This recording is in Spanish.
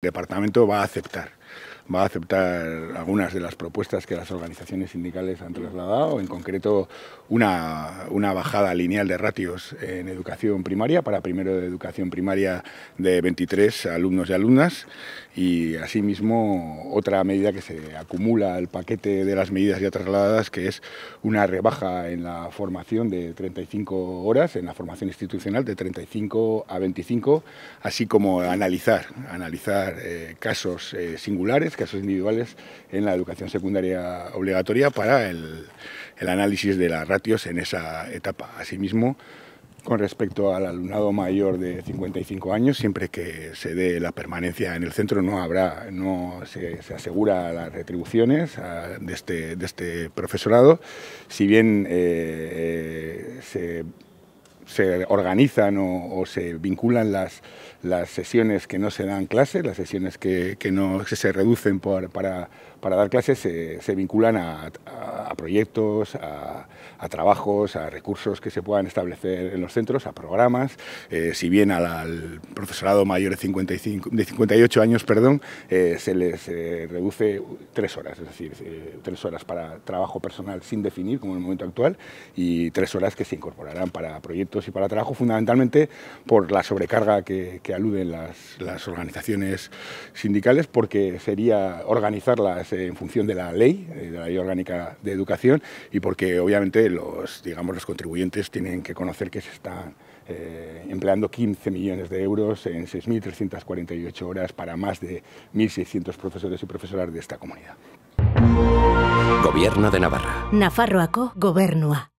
departamento va a aceptar va a aceptar algunas de las propuestas que las organizaciones sindicales han trasladado, en concreto una, bajada lineal de ratios en educación primaria para primero de educación primaria de 23 alumnos y alumnas y asimismo otra medida que se acumula al paquete de las medidas ya trasladadas que es una rebaja en la formación de 35 horas, en la formación institucional de 35 a 25, así como analizar, analizar eh, casos eh, singulares casos individuales en la educación secundaria obligatoria para el, análisis de las ratios en esa etapa. Asimismo, con respecto al alumnado mayor de 55 años, siempre que se dé la permanencia en el centro, no habrá, no se, asegura las retribuciones ah, este, de, este, profesorado. Si bien eh, eh, se se organizan o, se vinculan las, las, sesiones que no se dan clases, las sesiones que, no se reducen por, para, dar clases, se, vinculan a, proyectos, a, trabajos, a recursos que se puedan establecer en los centros, a programas. Eh, si bien al, profesorado mayor de, 55, de 58 años perdón, eh, se les eh, reduce tres horas, es decir, tres horas para trabajo personal sin definir, como en el momento actual, y tres horas que se incorporarán para proyectos y para trabajo, fundamentalmente por la sobrecarga que, aluden las, organizaciones sindicales, porque sería organizarlas en función de la ley, eh, de la ley orgánica de educación, y porque obviamente los, digamos, los contribuyentes tienen que conocer que se están eh, empleando 15 millones de euros en 6.348 horas para más de 1.600 profesores y profesoras de esta comunidad. Gobierno de Navarra. Nafarroaco, gobernua.